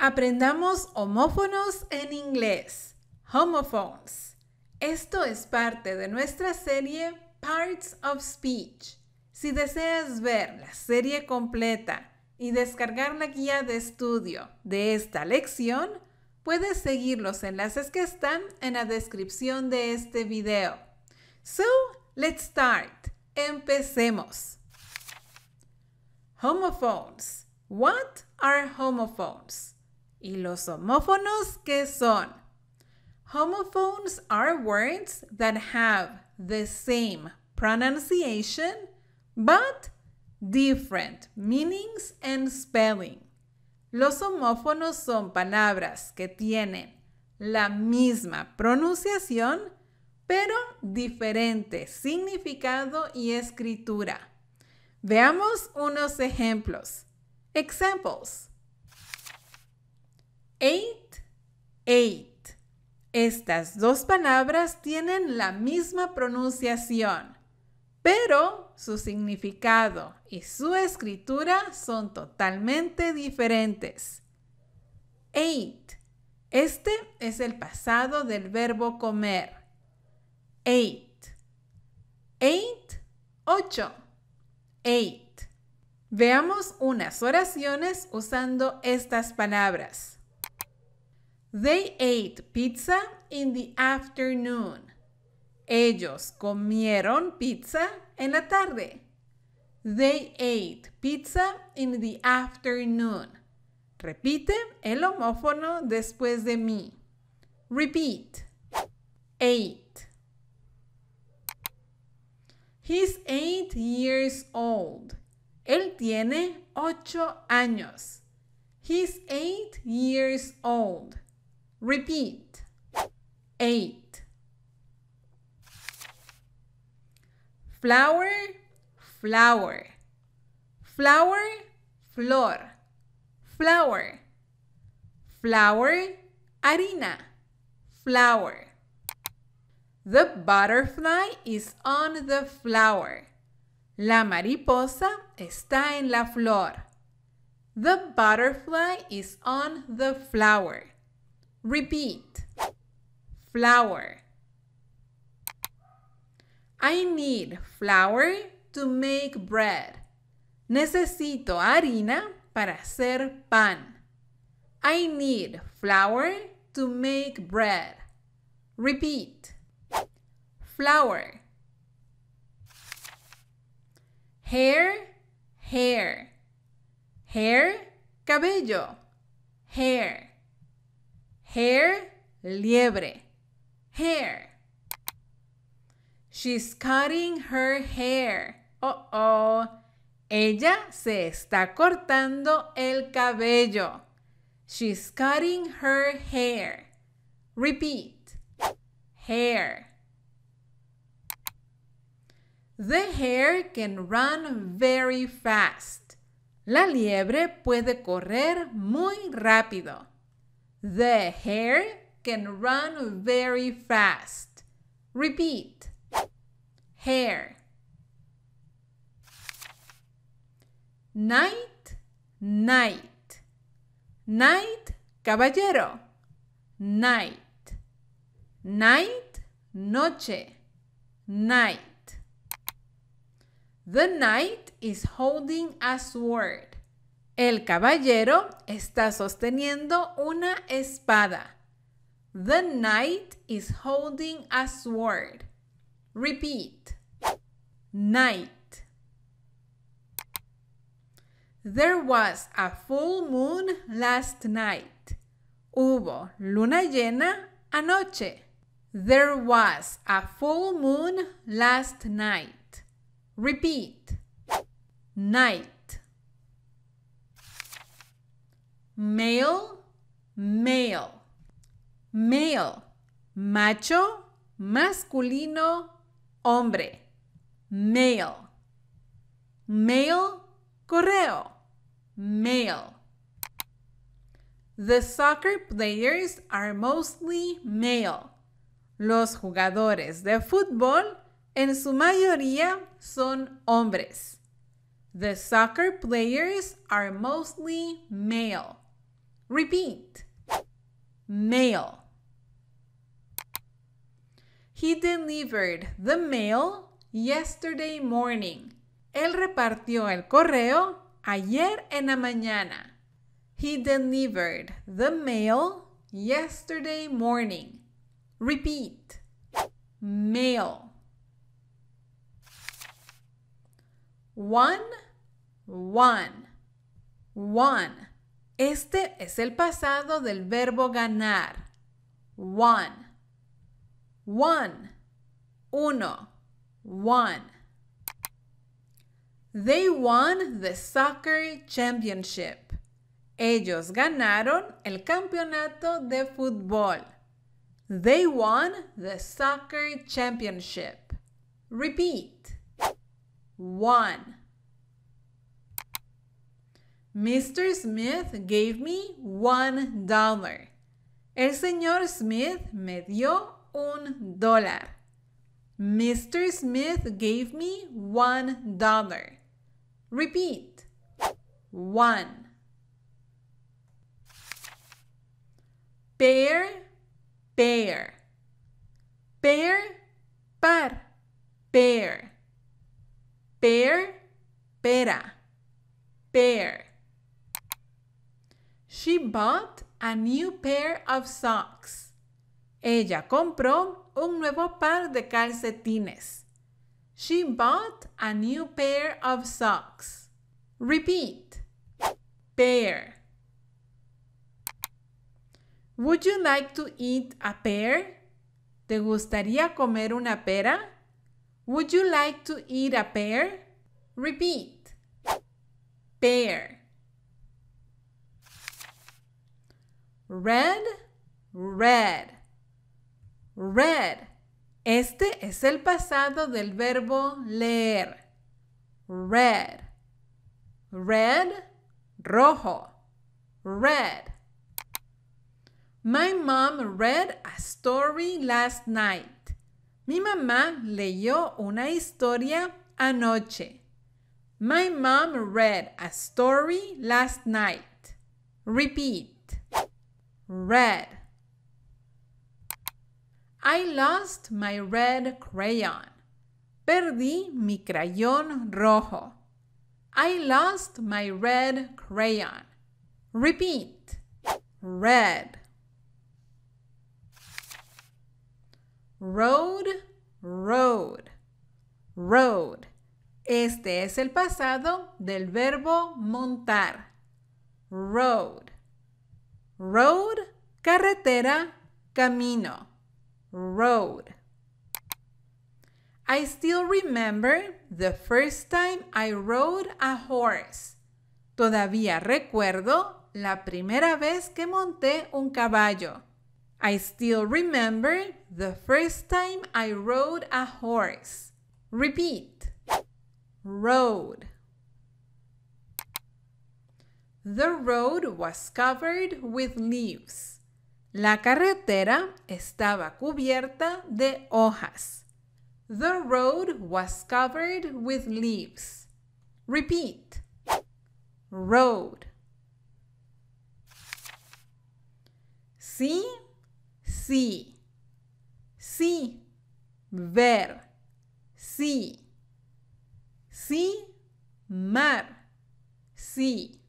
Aprendamos homófonos en inglés. Homophones. Esto es parte de nuestra serie Parts of Speech. Si deseas ver la serie completa y descargar la guía de estudio de esta lección, puedes seguir los enlaces que están en la descripción de este video. So, let's start. Empecemos. Homophones. What are homophones? ¿Y los homófonos qué son? Homophones are words that have the same pronunciation but different meanings and spelling. Los homófonos son palabras que tienen la misma pronunciación pero diferente significado y escritura. Veamos unos ejemplos. Examples. Eight, eight. Estas dos palabras tienen la misma pronunciación, pero su significado y su escritura son totalmente diferentes. Eight. Este es el pasado del verbo comer. Eight. Eight, ocho. Eight. Veamos unas oraciones usando estas palabras. They ate pizza in the afternoon. Ellos comieron pizza en la tarde. They ate pizza in the afternoon. Repite el homófono después de mí. Repeat. Eight. He's eight years old. Él tiene ocho años. He's eight years old. Repeat. Eight. Flower, flower. Flower, flor. Flower. Flower, harina. Flower. The butterfly is on the flower. La mariposa está en la flor. The butterfly is on the flower. Repeat. Flour. I need flour to make bread. Necesito harina para hacer pan. I need flour to make bread. Repeat. Flour. Hair, hair. Hair, cabello. Hair. Hair, liebre. Hair. She's cutting her hair. Oh, oh. Ella se está cortando el cabello. She's cutting her hair. Repeat. Hair. The hair can run very fast. La liebre puede correr muy rápido. The hare can run very fast. Repeat. Hare. Night, night. Night, caballero. Night. Night, noche. Night. The knight is holding a sword. El caballero está sosteniendo una espada. The knight is holding a sword. Repeat. Knight. There was a full moon last night. Hubo luna llena anoche. There was a full moon last night. Repeat. Night. male, male. Male, macho, masculino, hombre. Male. Male, correo. Male. The soccer players are mostly male. Los jugadores de fútbol en su mayoría son hombres. The soccer players are mostly male. Repeat. Mail. He delivered the mail yesterday morning. Él repartió el correo ayer en la mañana. He delivered the mail yesterday morning. Repeat. Mail. One, one, one. Este es el pasado del verbo ganar. One. One. Uno. One. They won the soccer championship. Ellos ganaron el campeonato de fútbol. They won the soccer championship. Repeat. One. Mr. Smith gave me one dollar. El señor Smith me dio un dólar. Mr. Smith gave me one dollar. Repeat. One. Pear, pear, pear, par. pear, pear, pera. pear. She bought a new pair of socks. Ella compró un nuevo par de calcetines. She bought a new pair of socks. Repeat. Pear. Would you like to eat a pear? ¿Te gustaría comer una pera? Would you like to eat a pear? Repeat. Pear. Red, red. Red. Este es el pasado del verbo leer. Red. Red, rojo. Red. My mom read a story last night. Mi mamá leyó una historia anoche. My mom read a story last night. Repeat red. I lost my red crayon. Perdí mi crayón rojo. I lost my red crayon. Repeat. Red. Road, road, road. Este es el pasado del verbo montar. Road. Road, carretera, camino. Road. I still remember the first time I rode a horse. Todavía recuerdo la primera vez que monté un caballo. I still remember the first time I rode a horse. Repeat. Road. The road was covered with leaves. La carretera estaba cubierta de hojas. The road was covered with leaves. Repeat. Road. Sí, sí. Sí. Ver. Sí. Sí. Mar. Sí.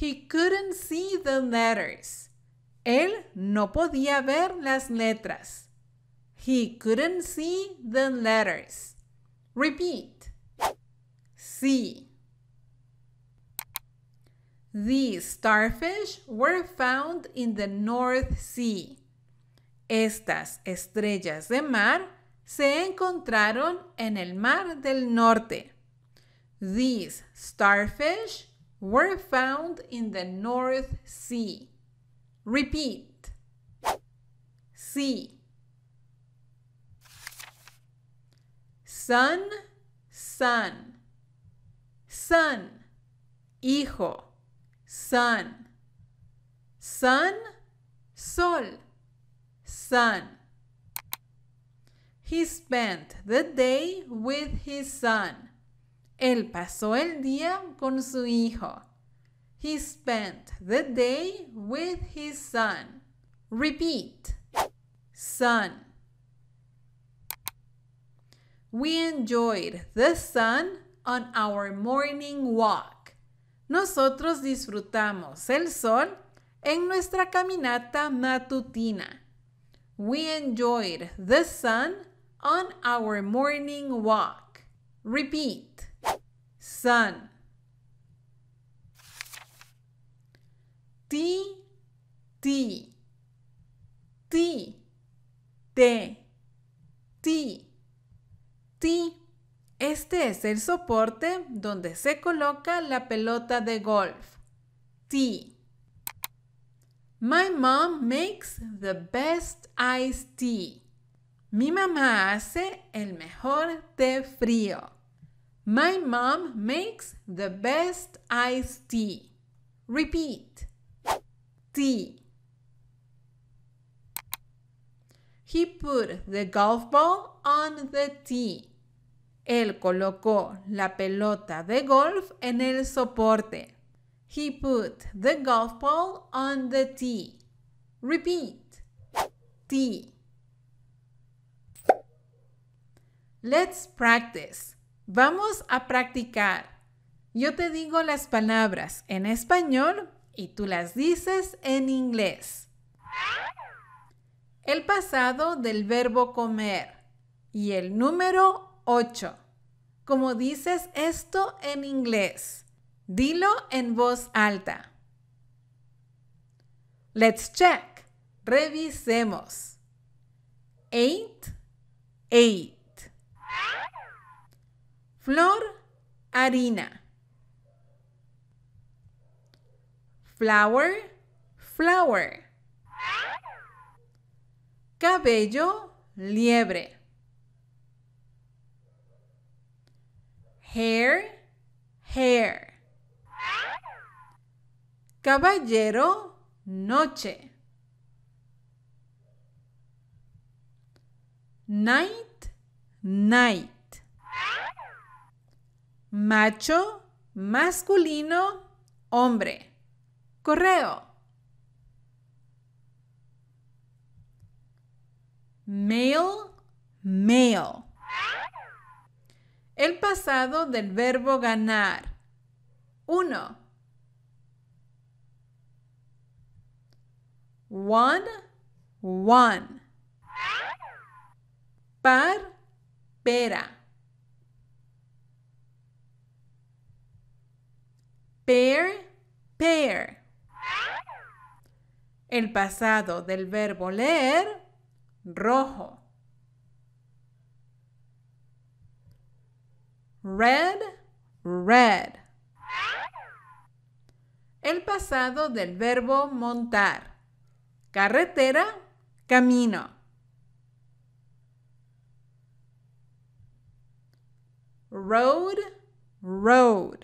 He couldn't see the letters. Él no podía ver las letras. He couldn't see the letters. Repeat. See. These starfish were found in the North Sea. Estas estrellas de mar se encontraron en el mar del norte. These starfish were found in the North Sea. Repeat. Sea. Son, son. Son, hijo. Son. Sun, sol. Son. He spent the day with his son. Él pasó el día con su hijo. He spent the day with his son. Repeat. Son. We enjoyed the sun on our morning walk. Nosotros disfrutamos el sol en nuestra caminata matutina. We enjoyed the sun on our morning walk. Repeat sun. Ti, ti, ti, te, ti, ti. Este es el soporte donde se coloca la pelota de golf. Ti. My mom makes the best iced tea. Mi mamá hace el mejor té frío. My mom makes the best iced tea. Repeat. Tea. He put the golf ball on the tee. Él colocó la pelota de golf en el soporte. He put the golf ball on the tee. Repeat. Tee. Let's practice. Vamos a practicar. Yo te digo las palabras en español y tú las dices en inglés. El pasado del verbo comer y el número 8. ¿Cómo dices esto en inglés, dilo en voz alta. Let's check. Revisemos. Eight, eight. Flor, harina. Flower, flower. Cabello, liebre. Hair, hair. Caballero, noche. Night, night macho, masculino, hombre. Correo. Male, male. El pasado del verbo ganar. Uno. One, one. Par, pera. Pear, pear. El pasado del verbo leer, rojo. Red, red. El pasado del verbo montar. Carretera, camino. Road, road.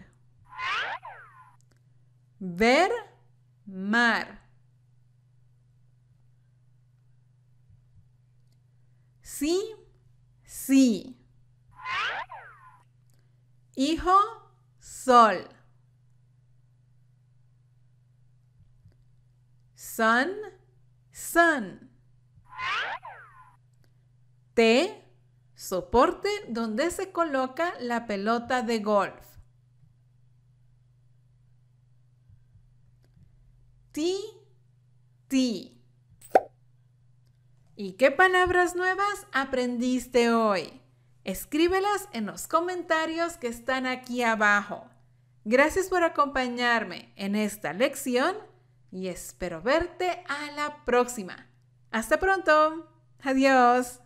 Ver mar. Sí, sí. Hijo, sol. Sun, sun. T, soporte donde se coloca la pelota de golf. sí, ti. ¿Y qué palabras nuevas aprendiste hoy? Escríbelas en los comentarios que están aquí abajo. Gracias por acompañarme en esta lección y espero verte a la próxima. Hasta pronto. Adiós.